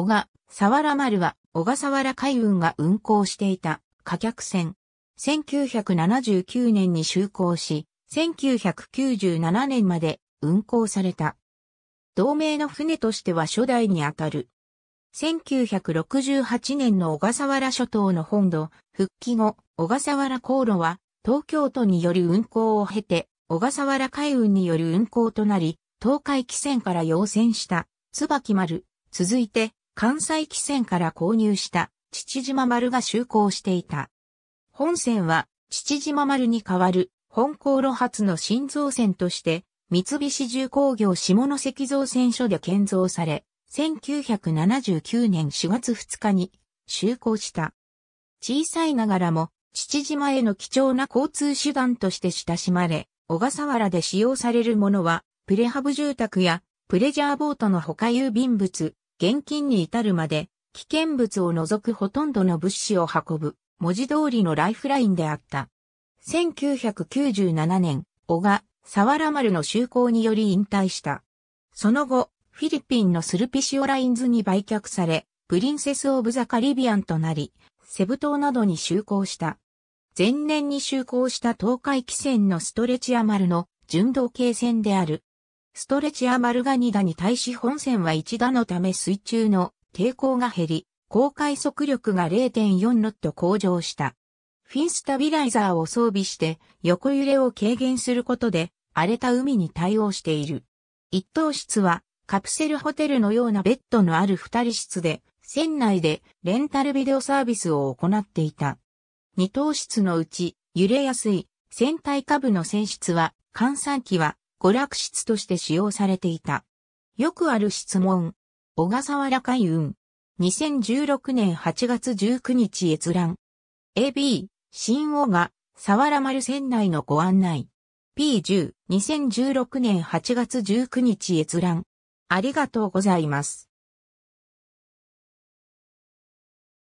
小笠原丸は小笠原海運が運航していた貨客船。1979年に就航し、1997年まで運航された。同盟の船としては初代にあたる。1968年の小笠原諸島の本土、復帰後、小笠原航路は、東京都による運航を経て、小笠原海運による運航となり、東海汽船から要請した、椿丸、続いて、関西汽船から購入した父島丸が就航していた。本船は父島丸に代わる本航路発の新造船として三菱重工業下関造船所で建造され、1979年4月2日に就航した。小さいながらも父島への貴重な交通手段として親しまれ、小笠原で使用されるものはプレハブ住宅やプレジャーボートの他郵便物、現金に至るまで、危険物を除くほとんどの物資を運ぶ、文字通りのライフラインであった。1997年、小賀、沢原丸の就航により引退した。その後、フィリピンのスルピシオラインズに売却され、プリンセス・オブ・ザ・カリビアンとなり、セブ島などに就航した。前年に就航した東海汽船のストレチア丸の純道系船であるストレチアルガニダに対し本線は1打のため水中の抵抗が減り、高海速力が0.4ノット向上した。フィンスタビライザーを装備して横揺れを軽減することで荒れた海に対応している。一等室はカプセルホテルのようなベッドのある二人室で船内でレンタルビデオサービスを行っていた。二等室のうち揺れやすい船体下部の船室は換算機は娯楽室として使用されていた。よくある質問。小笠原海運。2016年8月19日閲覧。AB、新尾賀、沢原丸船内のご案内。P10、2016年8月19日閲覧。ありがとうございます。